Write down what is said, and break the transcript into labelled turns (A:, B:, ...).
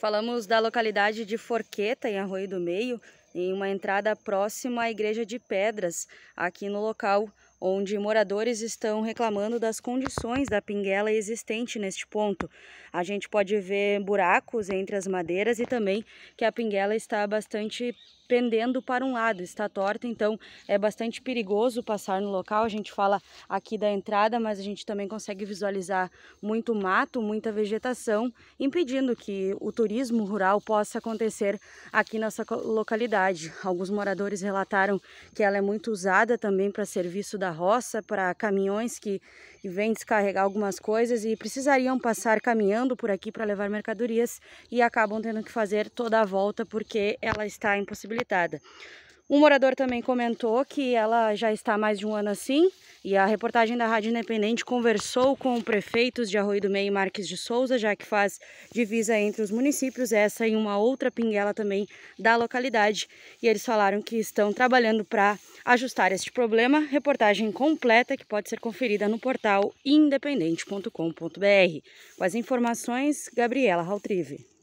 A: Falamos da localidade de Forqueta, em Arroio do Meio, em uma entrada próxima à Igreja de Pedras, aqui no local onde moradores estão reclamando das condições da pinguela existente neste ponto. A gente pode ver buracos entre as madeiras e também que a pinguela está bastante pendendo para um lado, está torta, então é bastante perigoso passar no local. A gente fala aqui da entrada, mas a gente também consegue visualizar muito mato, muita vegetação, impedindo que o turismo rural possa acontecer aqui nessa localidade. Alguns moradores relataram que ela é muito usada também para serviço da roça para caminhões que, que vêm descarregar algumas coisas e precisariam passar caminhando por aqui para levar mercadorias e acabam tendo que fazer toda a volta porque ela está impossibilitada. Um morador também comentou que ela já está há mais de um ano assim, e a reportagem da Rádio Independente conversou com prefeitos de Arroio do Meio e Marques de Souza, já que faz divisa entre os municípios, essa e uma outra pinguela também da localidade. E eles falaram que estão trabalhando para ajustar este problema. Reportagem completa que pode ser conferida no portal independente.com.br. Com as informações, Gabriela Raltrive.